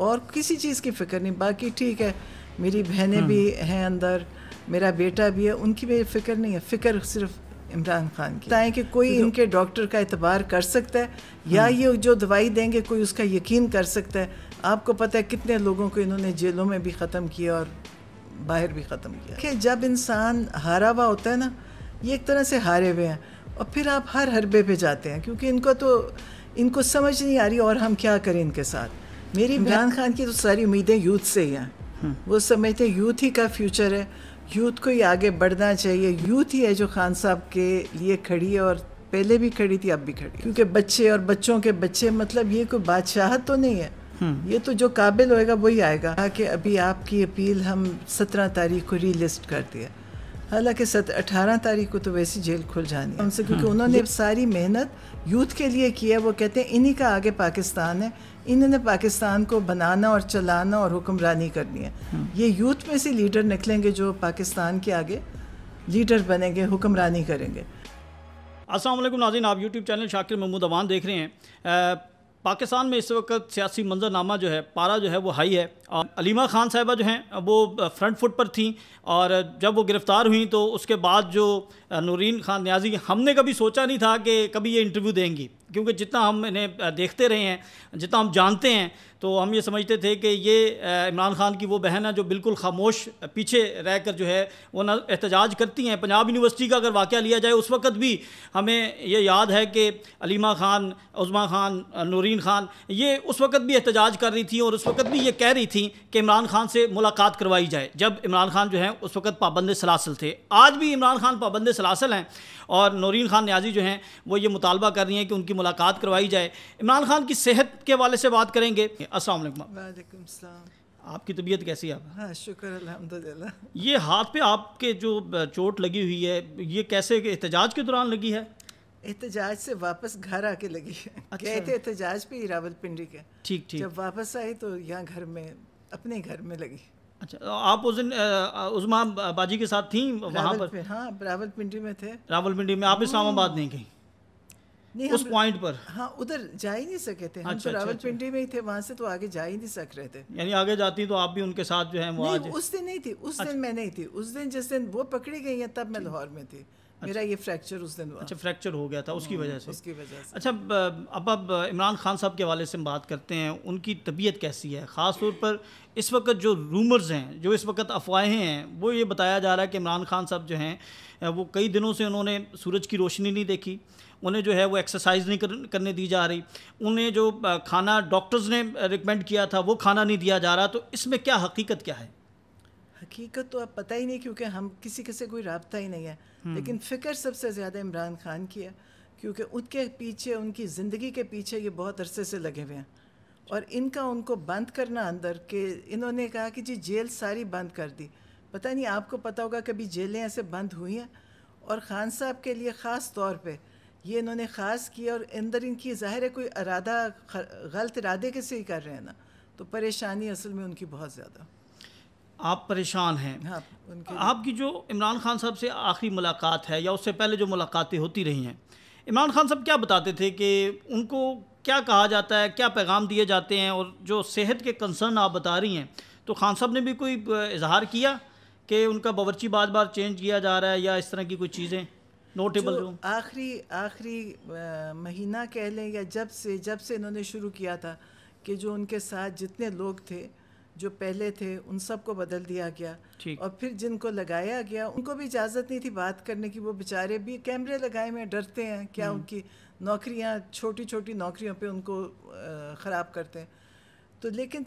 और किसी चीज़ की फिक्र नहीं बाकी ठीक है मेरी बहनें हम्म। भी हैं अंदर मेरा बेटा भी है उनकी भी फिक्र नहीं है फिक्र सिर्फ इमरान खान की बताएं कि कोई इनके डॉक्टर का एतबार कर सकता है या हम्म। ये जो दवाई देंगे कोई उसका यकीन कर सकता है आपको पता है कितने लोगों को इन्होंने जेलों में भी ख़त्म किया और बाहर भी ख़त्म किया कि जब इंसान हारा हुआ होता है ना ये एक तरह से हारे हुए हैं और फिर आप हर हरबे पे जाते हैं क्योंकि इनको तो इनको समझ नहीं आ रही और हम क्या करें इनके साथ मेरी इमरान खान की तो सारी उम्मीदें यूथ से ही हैं हम्म। वो समझते हैं यूथ ही का फ्यूचर है यूथ को ही आगे बढ़ना चाहिए यूथ ही है जो खान साहब के लिए खड़ी है और पहले भी खड़ी थी अब भी खड़ी क्योंकि बच्चे और बच्चों के बच्चे मतलब ये कोई बादशाहत तो नहीं है हम्म। ये तो जो काबिल होएगा वही आएगा कि अभी आपकी अपील हम सत्रह तारीख को रीलिस्ट कर दिया हालांकि सत अठारह तारीख को तो वैसे जेल खुल जानी है उनसे क्योंकि हम्म। उन्होंने सारी मेहनत यूथ के लिए की है वो कहते हैं इन्हीं का आगे पाकिस्तान है इन्होंने पाकिस्तान को बनाना और चलाना और हुक्मरानी करनी है हाँ। ये यूथ में से लीडर निकलेंगे जो पाकिस्तान के आगे लीडर बनेंगे हुक्मरानी करेंगे वालेकुम नाजीन आप यूट्यूब चैनल शाकिर महमूद अवान देख रहे हैं आ, पाकिस्तान में इस वक्त सियासी मंजरनामा जो है पारा जो है वो हाई है और अलीमा खान साहिबा जो हैं वो फ्रंट फुट पर थीं और जब वो गिरफ़्तार हुई तो उसके बाद जो नूरीन खान न्याजी हमने कभी सोचा नहीं था कि कभी ये इंटरव्यू देंगी क्योंकि जितना हम इन्हें देखते रहे हैं जितना हम जानते हैं तो हम ये समझते थे कि ये इमरान खान की वो बहन है जो बिल्कुल खामोश पीछे रह कर जो है वो न एहतजाज करती हैं पंजाब यूनिवर्सिटी का अगर वाक़ लिया जाए उस वक़्त भी हमें ये याद है कि अलीमा ख़ान उज़मा ख़ान नूरीन ख़ान ये उस वक़्त भी एहतजाज कर रही थी और उस वक़्त भी ये कह रही थी कि इमरान खान से मुलाकात करवाई जाए जब इमरान खान जो है उस वक़्त पाबंद सलासल थे आज भी इमरान खान पाबंद सलासल हैं और नूरीन खान न्याजी जो हैं वो ये मुतालबा कर रही हैं कि उनकी मुलाकात करवाई जाए इमरान खान की सेहत के हवाले से बात करेंगे अस्सलाम वालेकुम आपकी तबीयत कैसी है हाँ शुक्र अल्हम्दुलिल्लाह ये हाथ पे आपके जो चोट लगी हुई है ये कैसे एहतजाज के दौरान लगी है एहतजाज से वापस घर आके लगी है अच्छा। एहतजाज पे रावल पिंडी के ठीक ठीक जब वापस आई तो यहाँ घर में अपने घर में लगी अच्छा तो आप उस दिन उजमा बाजी के साथ थी वहाँ पर हाँ रावल पिंडी में थे रावल पिंडी में आप हम्म। इस्लामाबाद नहीं गई नहीं उस पॉइंट पर हाँ उधर जा ही नहीं सके थे हम अच्छा, तो रावलपिंडी अच्छा, अच्छा। में ही थे वहाँ से तो आगे जा ही नहीं सक रहे थे यानी आगे जाती तो आप भी उनके साथ जो है वो नहीं, उस दिन नहीं थी उस अच्छा, दिन मैं नहीं थी उस दिन जिस दिन वो पकड़ी गई है तब मैं लाहौर में थी मेरा अच्छा। ये फ्रैक्चर उस दिन अच्छा फ्रैक्चर हो गया था उसकी हम्म, वजह से उसकी वजह से अच्छा अब अब इमरान खान साहब के हवाले से हम बात करते हैं उनकी तबीयत कैसी है ख़ास तौर पर इस वक्त जो रूमर्स हैं जो इस वक्त अफवाहें हैं वो ये बताया जा रहा है कि इमरान खान साहब जो हैं वो कई दिनों से उन्होंने सूरज की रोशनी नहीं देखी उन्हें जो है वो एक्सरसाइज नहीं कर, करने दी जा रही उन्हें जो खाना डॉक्टर्स ने रिकमेंड किया था वो खाना नहीं दिया जा रहा तो इसमें क्या हकीकत क्या है हकीकत तो अब पता ही नहीं क्योंकि हम किसी किसी कोई रबता ही नहीं है हम्म। लेकिन फ़िक्र सबसे ज़्यादा इमरान खान की है क्योंकि उनके पीछे उनकी ज़िंदगी के पीछे ये बहुत अरसे से लगे हुए हैं और इनका उनको बंद करना अंदर के इन्होंने कहा कि जी जेल सारी बंद कर दी पता नहीं आपको पता होगा कभी जेलें ऐसे बंद हुई हैं और ख़ान साहब के लिए ख़ास तौर पे ये इन्होंने ख़ास किया और अंदर इनकी ज़ाहिर है कोई इरादा गलत इरादे के से ही कर रहे हैं ना तो परेशानी असल में उनकी बहुत ज़्यादा आप परेशान हैं हाँ, आपकी जो इमरान खान साहब से आखिरी मुलाकात है या उससे पहले जो मुलाकातें होती रही हैं इमरान खान साहब क्या बताते थे कि उनको क्या कहा जाता है क्या पैगाम दिए जाते हैं और जो सेहत के कंसर्न आप बता रही हैं तो खान साहब ने भी कोई इजहार किया कि उनका बावरची बार बार चेंज किया जा रहा है या इस तरह की कोई चीज़ें नोटेबल जो आखिरी आखिरी महीना कह लें या जब से जब से इन्होंने शुरू किया था कि जो उनके साथ जितने लोग थे जो पहले थे उन सबको बदल दिया गया और फिर जिनको लगाया गया उनको भी इजाज़त नहीं थी बात करने की वो बेचारे भी कैमरे लगाए में डरते हैं क्या हम्म। उनकी नौकरियां छोटी छोटी नौकरियों पे उनको ख़राब करते हैं तो लेकिन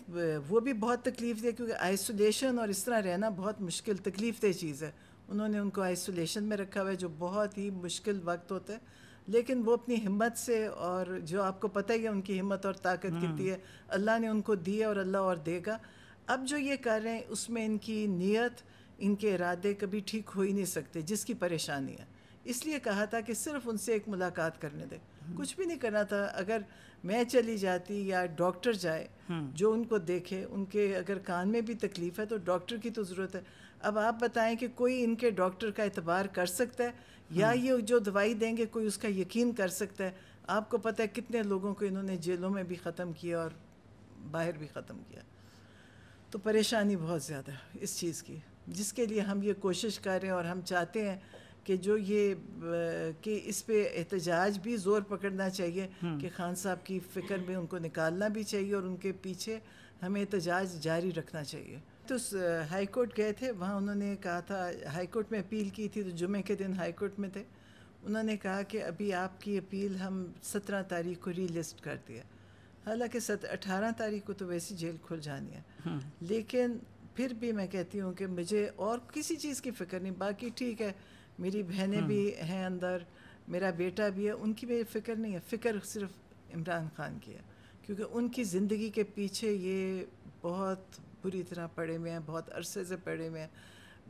वो भी बहुत तकलीफ दे क्योंकि आइसोलेशन और इस तरह रहना बहुत मुश्किल तकलीफ दे चीज़ है उन्होंने उनको आइसोलेशन में रखा हुआ है जो बहुत ही मुश्किल वक्त होता है लेकिन वो अपनी हिम्मत से और जो आपको पता ही है उनकी हिम्मत और ताकत हम्म। कितनी है अल्लाह ने उनको दी है और अल्लाह और देगा अब जो ये कर रहे हैं उसमें इनकी नीयत इनके इरादे कभी ठीक हो ही नहीं सकते जिसकी परेशानी है इसलिए कहा था कि सिर्फ उनसे एक मुलाकात करने दें हम्म। कुछ भी नहीं करना था अगर मैं चली जाती या डॉक्टर जाए हम्म। जो उनको देखे उनके अगर कान में भी तकलीफ़ है तो डॉक्टर की तो ज़रूरत है अब आप बताएं कि कोई इनके डॉक्टर का एतबार कर सकता है हम्म। या ये जो दवाई देंगे कोई उसका यकीन कर सकता है आपको पता है कितने लोगों को इन्होंने जेलों में भी ख़त्म किया और बाहर भी ख़त्म किया तो परेशानी बहुत ज़्यादा इस चीज़ की जिसके लिए हम ये कोशिश कर रहे हैं और हम चाहते हैं कि जो ये कि इस पे एहतजाज भी ज़ोर पकड़ना चाहिए हम्म। कि खान साहब की फ़िक्र में उनको निकालना भी चाहिए और उनके पीछे हमें एहतजाज जारी रखना चाहिए तो हाई कोर्ट गए थे वहाँ उन्होंने कहा था हाई कोर्ट में अपील की थी तो जुमे के दिन हाई कोर्ट में थे उन्होंने कहा कि अभी आपकी अपील हम सत्रह तारीख को रीलिस्ट कर दिया हालांकि सत अठारह तारीख को तो वैसी जेल खुल जानी है हाँ। लेकिन फिर भी मैं कहती हूँ कि मुझे और किसी चीज़ की फिक्र नहीं बाकी ठीक है मेरी बहनें हाँ। भी हैं अंदर मेरा बेटा भी है उनकी मेरी फिक्र नहीं है फिक्र सिर्फ इमरान खान की है क्योंकि उनकी ज़िंदगी के पीछे ये बहुत बुरी तरह पड़े हुए हैं बहुत अरसे से पड़े हुए हैं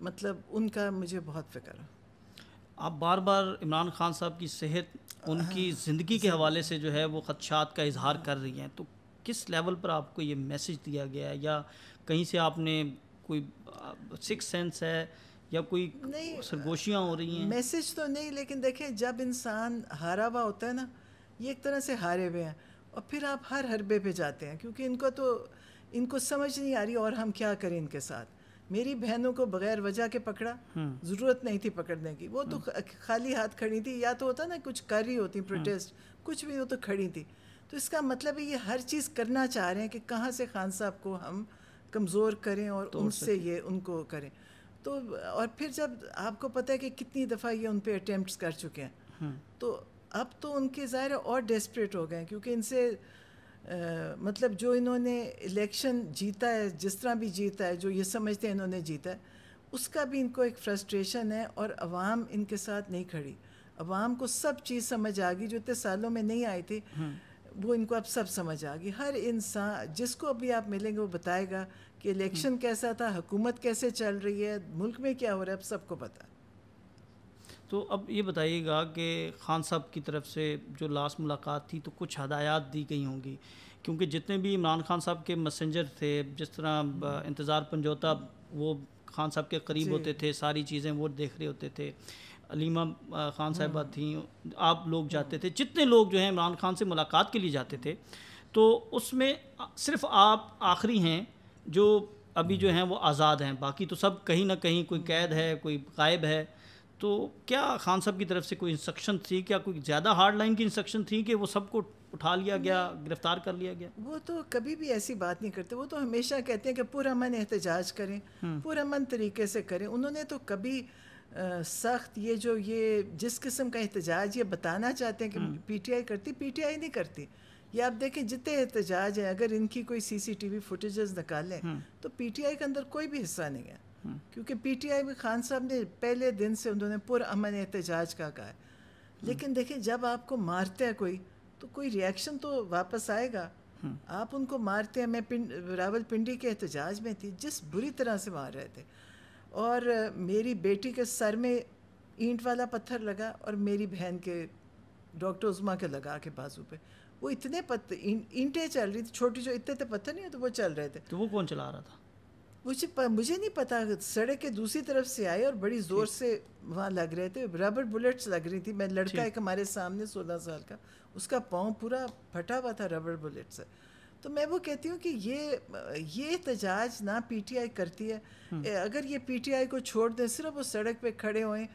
मतलब उनका मुझे बहुत फिक्र है आप बार बार इमरान खान साहब की सेहत उनकी हाँ, ज़िंदगी के हवाले से जो है वो खदशात का इजहार कर रही हैं तो किस लेवल पर आपको ये मैसेज दिया गया है या कहीं से आपने कोई सिक्स सेंस है या कोई सरगोशियाँ हो रही हैं मैसेज तो नहीं लेकिन देखें जब इंसान हारा हुआ होता है ना ये एक तरह से हारे हुए हैं और फिर आप हर हरबे पे जाते हैं क्योंकि इनको तो इनको समझ नहीं आ रही और हम क्या करें इनके साथ मेरी बहनों को बगैर वजह के पकड़ा हम्म। ज़रूरत नहीं थी पकड़ने की वो तो हम्म। खाली हाथ खड़ी थी या तो होता ना कुछ कर रही होती प्रोटेस्ट हम्म। कुछ भी वो तो खड़ी थी तो इसका मतलब है ये हर चीज़ करना चाह रहे हैं कि कहाँ से खान साहब को हम कमज़ोर करें और उनसे ये उनको करें तो और फिर जब आपको पता है कि कितनी दफ़ा ये उन पर अटेम्प्ट कर चुके हैं तो अब तो उनके ज़ाहिर और डेस्परेट हो गए क्योंकि इनसे मतलब जो इन्होंने इलेक्शन जीता है जिस तरह भी जीता है जो ये समझते हैं इन्होंने जीता है उसका भी इनको एक फ्रस्ट्रेशन है और आवाम इनके साथ नहीं खड़ी आवाम को सब चीज़ समझ आ गई जो इतने सालों में नहीं आई थी हम्म। वो इनको अब सब समझ आ गई हर इंसान जिसको अभी आप मिलेंगे वो बताएगा कि इलेक्शन हम्म। कैसा था हुकूमत कैसे चल रही है मुल्क में क्या हो रहा है अब सबको पता तो अब ये बताइएगा कि खान साहब की तरफ से जो लास्ट मुलाकात थी तो कुछ हदायत दी गई होंगी क्योंकि जितने भी इमरान खान साहब के मैसेंजर थे जिस तरह इंतज़ार पंजोता वो खान साहब के करीब होते थे सारी चीज़ें वो देख रहे होते थे अलीमा खान साहबा थी हम्म। आप लोग जाते थे जितने लोग जो हैं इमरान खान से मुलाकात के लिए जाते थे तो उसमें सिर्फ आप आखिरी हैं जो अभी जो हैं वो आज़ाद हैं बाकी तो सब कहीं ना कहीं कोई कैद है कोई गायब है तो क्या खान साहब की तरफ से कोई इंस्ट्रक्शन थी क्या कोई ज़्यादा हार्ड लाइन की इंस्ट्रक्शन थी कि वो सबको उठा लिया गया गिरफ्तार कर लिया गया वो तो कभी भी ऐसी बात नहीं करते वो तो हमेशा कहते हैं कि पुरमन एहतजाज करें हम्म। पुरमन तरीके से करें उन्होंने तो कभी सख्त ये जो ये जिस किस्म का एहतजाज ये बताना चाहते हैं कि पीटीआई हम्म। करती पीटीआई नहीं करती ये आप देखें जितने एहतजाज हैं अगर इनकी कोई सीसीटीवी फुटेज निकालें हम्म। तो पीटीआई के अंदर कोई भी हिस्सा नहीं है क्योंकि पीटीआई में खान साहब ने पहले दिन से उन्होंने पुरान एहतजाज का कहा है लेकिन देखिए जब आपको मारते हैं कोई तो कोई रिएक्शन तो वापस आएगा आप उनको मारते हैं मैं पिंड रावल पिंडी के एहतजाज में थी जिस बुरी तरह से मार रहे थे और मेरी बेटी के सर में ईंट वाला पत्थर लगा और मेरी बहन के डॉक्टर उजमा के लगा के बाजू पे वो इतने पत्थर ईंटें चल रही थी छोटी जो इतने थे पत्थर नहीं होते वो चल रहे थे तो वो कौन चला रहा था मुझे प, मुझे नहीं पता सड़क के दूसरी तरफ से आए और बड़ी ज़ोर से वहाँ लग रहे थे रबर बुलेट्स लग रही थी मैं लड़का एक हमारे सामने सोलह साल का उसका पाँव पूरा फटा हुआ था रबर बुलेट से तो मैं वो कहती हूँ कि ये ये एहतजाज ना पीटीआई करती है अगर ये पीटीआई को छोड़ दें सिर्फ वो सड़क पे खड़े हुए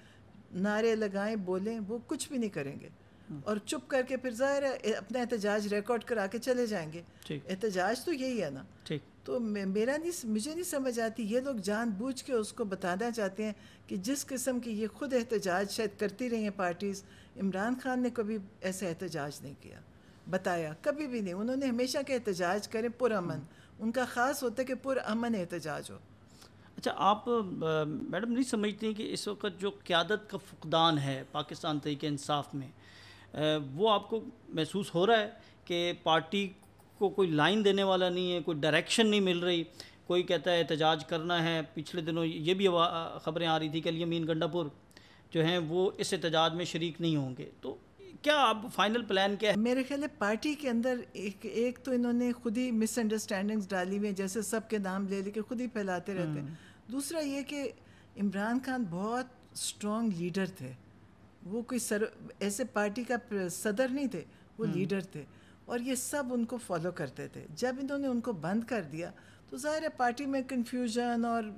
नारे लगाएं बोलें वो कुछ भी नहीं करेंगे और चुप करके फिर ज़ाहिर है अपना एहतजाज रिकॉर्ड करा के चले जाएंगे एहतजाज तो यही है ना ठीक तो मेरा नहीं मुझे नहीं समझ आती ये लोग जानबूझ के उसको बताना चाहते हैं कि जिस किस्म की ये खुद एहतजाज शायद करती रही हैं पार्टीज़ इमरान खान ने कभी ऐसा एहतजाज नहीं किया बताया कभी भी नहीं उन्होंने हमेशा के एहतजाज करें पुरमन उनका ख़ास होता है कि पुरअमन एहतजाज हो अच्छा आप मैडम नहीं समझते हैं कि इस वक्त जो क्यादत का फुकदान है पाकिस्तान तरीके इंसाफ में वो आपको महसूस हो रहा है कि पार्टी को कोई लाइन देने वाला नहीं है कोई डायरेक्शन नहीं मिल रही कोई कहता है एहतजाज करना है पिछले दिनों ये भी खबरें आ रही थी कि मीन गंडापुर जो हैं वो इस एहतजाज में शरीक नहीं होंगे तो क्या अब फाइनल प्लान क्या है मेरे ख्याल पार्टी के अंदर एक एक तो इन्होंने खुद ही मिसअंडरस्टैंडिंग्स डाली हुई जैसे सब के नाम ले लेके खुद ही फैलाते रहते हैं हम्म। दूसरा ये कि इमरान खान बहुत स्ट्रॉन्ग लीडर थे वो कोई सर ऐसे पार्टी का सदर नहीं थे वो लीडर हम्म। थे और ये सब उनको फॉलो करते थे जब इन्होंने उनको बंद कर दिया तो ज़ाहिर है पार्टी में कन्फ्यूजन और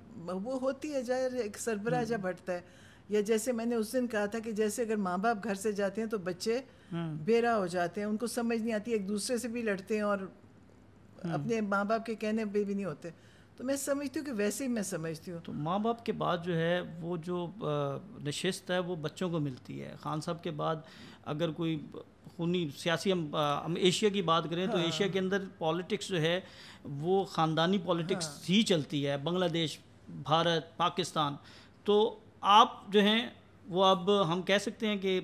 वो होती है ज़ाहिर एक सरबराह जब हम्म। हटता है या जैसे मैंने उस दिन कहा था कि जैसे अगर माँ बाप घर से जाते हैं तो बच्चे हम्म। बेरा हो जाते हैं उनको समझ नहीं आती एक दूसरे से भी लड़ते हैं और हम्म। अपने माँ बाप के कहने पर भी नहीं होते तो मैं समझती हूँ कि वैसे ही मैं समझती हूँ तो माँ बाप के बाद जो है वो जो नशस्त है वो बच्चों को मिलती है खान साहब के बाद अगर कोई खूनी सियासी हम हम एशिया की बात करें हाँ। तो एशिया के हाँ। अंदर पॉलिटिक्स जो है वो ख़ानदानी पॉलिटिक्स हाँ। ही चलती है बांग्लादेश भारत पाकिस्तान तो आप जो हैं वो अब हम कह सकते हैं कि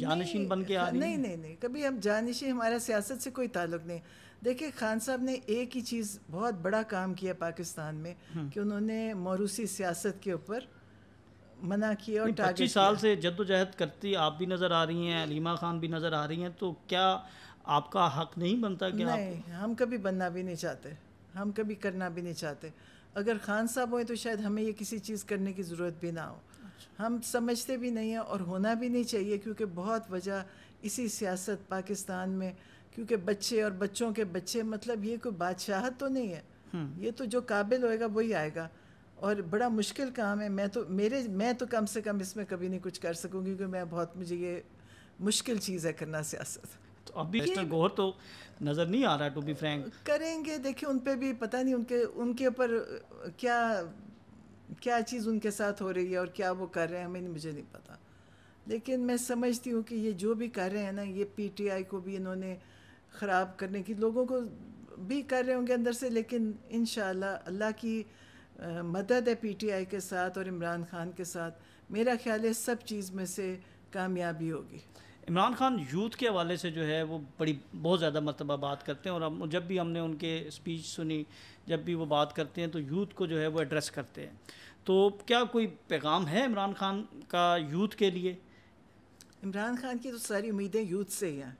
जानशीन बन के आ रही नहीं नहीं नहीं कभी हम जानशीन हमारा सियासत से कोई ताल्लुक नहीं देखिए खान साहब ने एक ही चीज़ बहुत बड़ा काम किया पाकिस्तान में हम्म। कि उन्होंने मौरूसी सियासत के ऊपर मना किया और पच्चीस साल से जद्दोजहद करती आप भी नज़र आ रही हैं अलीमा खान भी नज़र आ रही हैं तो क्या आपका हक नहीं बनता कि नहीं आप... हम कभी बनना भी नहीं चाहते हम कभी करना भी नहीं चाहते अगर खान साहब हों तो शायद हमें ये किसी चीज़ करने की ज़रूरत भी ना हो अच्छा। हम समझते भी नहीं हैं और होना भी नहीं चाहिए क्योंकि बहुत वजह इसी सियासत पाकिस्तान में क्योंकि बच्चे और बच्चों के बच्चे मतलब ये कोई बादशाहत तो नहीं है हम्म। ये तो जो काबिल होएगा वही आएगा और बड़ा मुश्किल काम है मैं तो मेरे मैं तो कम से कम इसमें कभी नहीं कुछ कर सकूँगी क्योंकि मैं बहुत मुझे ये मुश्किल चीज़ है करना सियासत तो अभी मिस्टर गौर तो नज़र नहीं आ रहा टू बी फ्रैंक करेंगे देखिए उन पर भी पता नहीं उनके उनके ऊपर क्या क्या चीज़ उनके साथ हो रही है और क्या वो कर रहे हैं हमें मुझे नहीं पता लेकिन मैं समझती हूँ कि ये जो भी कर रहे हैं ना ये पीटीआई को भी इन्होंने ख़राब करने की लोगों को भी कर रहे होंगे अंदर से लेकिन इन अल्लाह की मदद है पी टी आई के साथ और इमरान खान के साथ मेरा ख्याल है सब चीज़ में से कामयाबी होगी इमरान खान यूथ के हवाले से जो है वो बड़ी बहुत ज़्यादा मरतबा बात करते हैं और हम जब भी हमने उनके स्पीच सुनी जब भी वो बात करते हैं तो यूथ को जो है वो एड्रेस करते हैं तो क्या कोई पैगाम है इमरान खान का यूथ के लिए इमरान खान की तो सारी उम्मीदें यूथ से ही हैं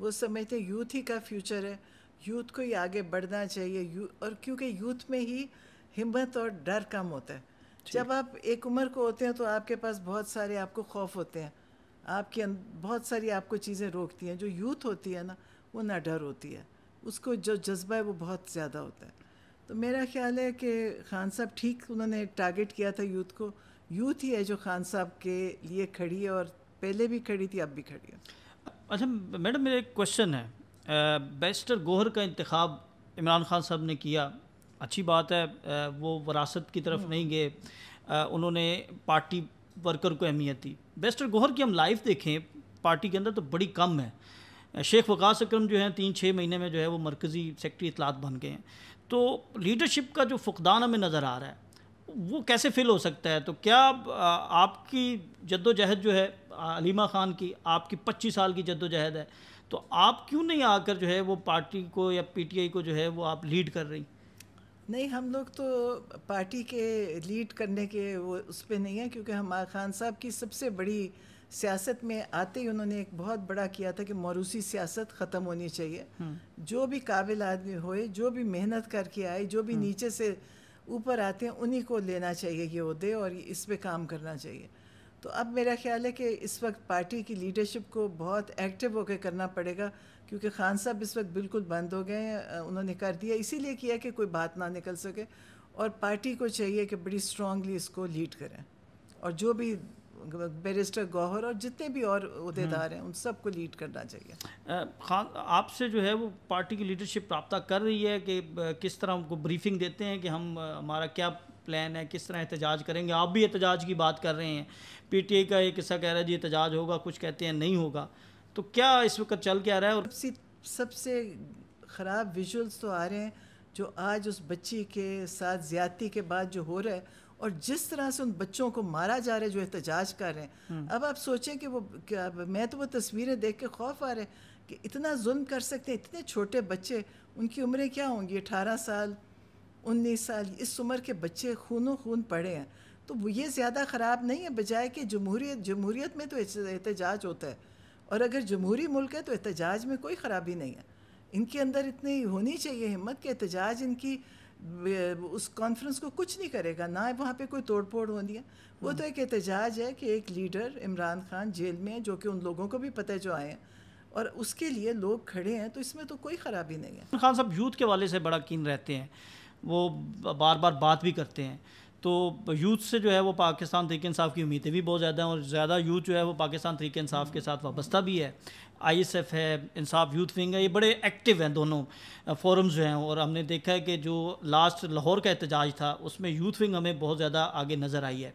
वो समझते यूथ ही का फ्यूचर है यूथ को ही आगे बढ़ना चाहिए और क्योंकि यूथ में ही हिम्मत और डर कम होता है जब आप एक उम्र को होते हैं तो आपके पास बहुत सारे आपको खौफ होते हैं आपके अं-, बहुत सारी आपको चीज़ें रोकती हैं जो यूथ होती है ना वो ना डर होती है उसको जो जज्बा है वो बहुत ज़्यादा होता है तो मेरा ख्याल है कि खान साहब ठीक उन्होंने टारगेट किया था यूथ को यूथ ही है जो खान साहब के लिए खड़ी है और पहले भी खड़ी थी अब भी खड़ी है अच्छा मैडम मेरा एक क्वेश्चन है बेस्टर गोहर का इंतखब इमरान खान साहब ने किया अच्छी बात है आ, वो वरासत की तरफ हम्म। नहीं गए उन्होंने पार्टी वर्कर को अहमियत दी बेस्टर गोहर की हम लाइफ देखें पार्टी के अंदर तो बड़ी कम है शेख वकास अक्रम जो है तीन छः महीने में जो है वो मरकज़ी सेक्रटरी इतलात बन गए हैं तो लीडरशिप का जो फुकदान हमें नज़र आ रहा है वो कैसे फिल हो सकता है तो क्या आपकी जद्दोजहद जो है अलीमा ख़ान की आपकी पच्चीस साल की जद्दोजहद है तो आप क्यों नहीं आकर जो है वो पार्टी को या पीटीआई को जो है वो आप लीड कर रही नहीं हम लोग तो पार्टी के लीड करने के वो उस पर नहीं है क्योंकि हम खान साहब की सबसे बड़ी सियासत में आते ही उन्होंने एक बहुत बड़ा किया था कि मौरूसी सियासत ख़त्म होनी चाहिए हम्म। जो भी काबिल आदमी होए जो भी मेहनत करके आए जो भी हम्म। नीचे से ऊपर आते हैं उन्हीं को लेना चाहिए ये उहदे और इस पर काम करना चाहिए तो अब मेरा ख्याल है कि इस वक्त पार्टी की लीडरशिप को बहुत एक्टिव होकर करना पड़ेगा क्योंकि खान साहब इस वक्त बिल्कुल बंद हो गए हैं उन्होंने कर दिया इसीलिए किया कि कोई बात ना निकल सके और पार्टी को चाहिए कि बड़ी स्ट्रांगली इसको लीड करें और जो भी बैरिस्टर गौहर और जितने भी और अहदेदार हम्म। हैं उन सबको लीड करना चाहिए खान आपसे जो है वो पार्टी की लीडरशिप प्राप्त कर रही है कि किस तरह उनको ब्रीफिंग देते हैं कि हम हमारा क्या प्लान है किस तरह एहतजाज करेंगे आप भी एहतजाज की बात कर रहे हैं पीटीए का एक किस्सा कह रहा है जी एहतजाज होगा कुछ कहते हैं नहीं होगा तो क्या इस वक्त चल क्या रहा है और सबसे ख़राब विजुअल्स तो आ रहे हैं जो आज उस बच्ची के साथ ज़्यादती के बाद जो हो रहा है और जिस तरह से उन बच्चों को मारा जा रहा है जो एहतजाज कर रहे हैं हम्म। अब आप सोचें कि वो क्या, मैं तो वो तस्वीरें देख के खौफ आ रहे हैं कि इतना जुल्म कर सकते हैं इतने छोटे बच्चे उनकी उम्रें क्या होंगी अठारह साल उन्नीस साल इस उम्र के बच्चे खूनों खून पड़े हैं तो वो ये ज़्यादा ख़राब नहीं है बजाय कि जमहूरीत जमहूरीत में तो एहतजाज होता है और अगर जमहूरी मुल्क है तो एहतजाज में कोई ख़राबी नहीं है इनके अंदर इतनी होनी चाहिए हिम्मत कि एहतजाज इनकी उस कॉन्फ्रेंस को कुछ नहीं करेगा ना वहाँ पे कोई तोड़ फोड़ होनी वो तो हम्म। एक एहतजाज है कि एक लीडर इमरान खान जेल में है जो कि उन लोगों को भी पता है जो आए हैं और उसके लिए लोग खड़े हैं तो इसमें तो कोई ख़राबी नहीं है खान साहब यूथ के वाले से बड़ा कीन रहते हैं वो बार बार बात भी करते हैं तो यूथ से जो है वो पाकिस्तान तरीके इंसाफ की उम्मीदें भी बहुत ज़्यादा हैं और ज़्यादा यूथ जो है वो पाकिस्तान तरीके इंसाफ के साथ वाबस्ता भी है आई एस एफ़ है इंसाफ यूथ विंग है ये बड़े एक्टिव हैं दोनों फोरम्स जो हैं और हमने देखा है कि जो लास्ट लाहौर का एहतजाज था उसमें यूथ विंग हमें बहुत ज़्यादा आगे नज़र आई है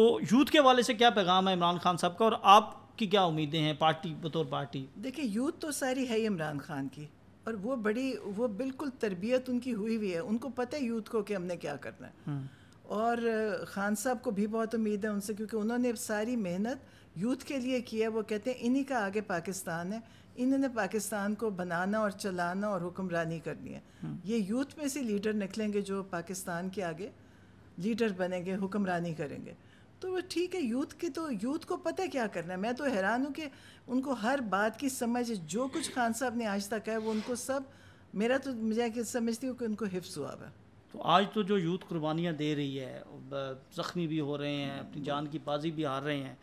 तो यूथ के हवाले से क्या पैगाम है इमरान खान साहब का और आपकी क्या उम्मीदें हैं पार्टी बतौर पार्टी देखिए यूथ तो सारी है इमरान खान की और वो बड़ी वो बिल्कुल तरबियत उनकी हुई हुई है उनको पता है यूथ को कि हमने क्या करना है हम्म। और ख़ान साहब को भी बहुत उम्मीद है उनसे क्योंकि उन्होंने सारी मेहनत यूथ के लिए की है वो कहते हैं इन्हीं का आगे पाकिस्तान है इन्होंने पाकिस्तान को बनाना और चलाना और हुक्मरानी करनी है हम्म। ये यूथ में से लीडर निकलेंगे जो पाकिस्तान के आगे लीडर बनेंगे हुक्मरानी करेंगे तो वो ठीक है यूथ की तो यूथ को पता है क्या करना है मैं तो हैरान हूँ कि उनको हर बात की समझ जो कुछ खान साहब ने आज तक है वो उनको सब मेरा तो मुझे समझती हूँ कि उनको हिफ्स हुआ हुआ तो आज तो जो यूथ कुर्बानियाँ दे रही है ज़ख्मी भी हो रहे हैं अपनी जान की बाजी भी हार रहे हैं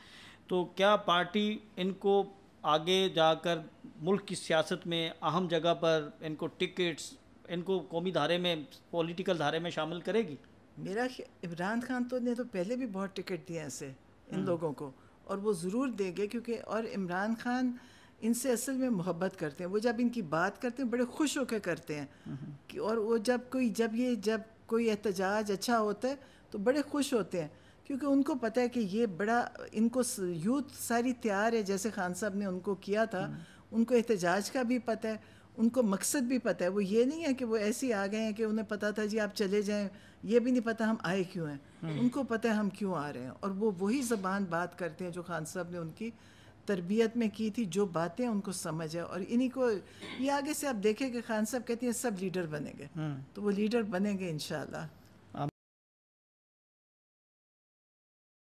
तो क्या पार्टी इनको आगे जाकर मुल्क की सियासत में अहम जगह पर इनको टिकट्स इनको कौमी धारे में पॉलिटिकल धारे में शामिल करेगी मेरा इमरान खान तो ने तो पहले भी बहुत टिकट दिए ऐसे इन हम्म। लोगों को और वो ज़रूर देंगे क्योंकि और इमरान खान इनसे असल में मोहब्बत करते हैं वो जब इनकी बात करते हैं बड़े खुश होकर करते हैं कि और वो जब कोई जब ये जब कोई एहतजाज अच्छा होता है तो बड़े खुश होते हैं क्योंकि उनको पता है कि ये बड़ा इनको यूथ सारी तैयार है जैसे खान साहब ने उनको किया था उनको एहतजाज का भी पता है उनको मकसद भी पता है वो ये नहीं है कि वो ऐसे आ गए हैं कि उन्हें पता था जी आप चले जाएं ये भी नहीं पता हम आए क्यों हैं हम्म। उनको पता है हम क्यों आ रहे हैं और वो वही जबान बात करते हैं जो खान साहब ने उनकी तरबियत में की थी जो बातें उनको समझ है और इन्हीं को ये आगे से आप देखें कि खान साहब कहती हैं सब लीडर बनेंगे हम्म। तो वो लीडर बनेंगे इन